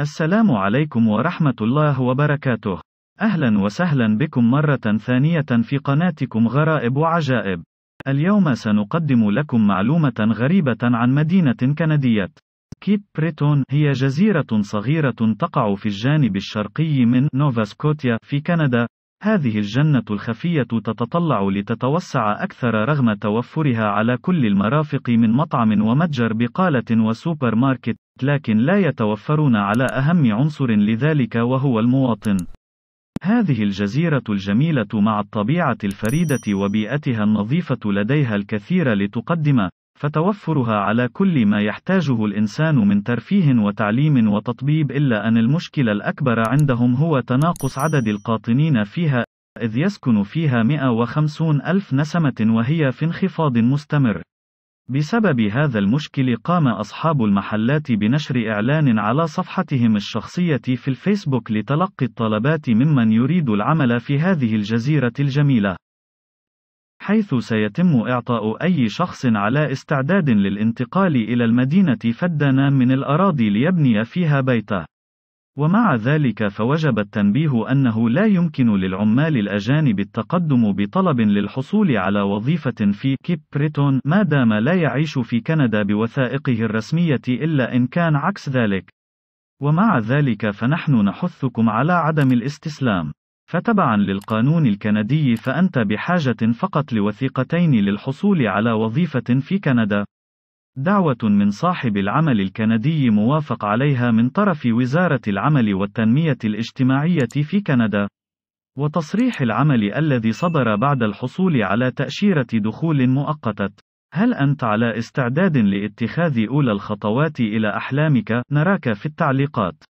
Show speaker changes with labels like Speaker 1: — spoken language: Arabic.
Speaker 1: السلام عليكم ورحمة الله وبركاته. أهلا وسهلا بكم مرة ثانية في قناتكم غرائب وعجائب. اليوم سنقدم لكم معلومة غريبة عن مدينة كندية. كيب بريتون هي جزيرة صغيرة تقع في الجانب الشرقي من نوفا سكوتيا في كندا، هذه الجنة الخفية تتطلع لتتوسع أكثر رغم توفرها على كل المرافق من مطعم ومتجر بقالة وسوبر ماركت، لكن لا يتوفرون على أهم عنصر لذلك وهو المواطن. هذه الجزيرة الجميلة مع الطبيعة الفريدة وبيئتها النظيفة لديها الكثير لتقدم، فتوفرها على كل ما يحتاجه الإنسان من ترفيه وتعليم وتطبيب إلا أن المشكل الأكبر عندهم هو تناقص عدد القاطنين فيها إذ يسكن فيها 150 ألف نسمة وهي في انخفاض مستمر بسبب هذا المشكل قام أصحاب المحلات بنشر إعلان على صفحتهم الشخصية في الفيسبوك لتلقي الطلبات ممن يريد العمل في هذه الجزيرة الجميلة حيث سيتم إعطاء أي شخص على استعداد للانتقال إلى المدينة فدنا من الأراضي ليبني فيها بيته. ومع ذلك فوجب التنبيه أنه لا يمكن للعمال الأجانب التقدم بطلب للحصول على وظيفة في كيب بريتون ما دام لا يعيش في كندا بوثائقه الرسمية إلا إن كان عكس ذلك. ومع ذلك فنحن نحثكم على عدم الاستسلام. فتبعا للقانون الكندي فأنت بحاجة فقط لوثيقتين للحصول على وظيفة في كندا. دعوة من صاحب العمل الكندي موافق عليها من طرف وزارة العمل والتنمية الاجتماعية في كندا. وتصريح العمل الذي صدر بعد الحصول على تأشيرة دخول مؤقتة. هل أنت على استعداد لاتخاذ أولى الخطوات إلى أحلامك؟ نراك في التعليقات.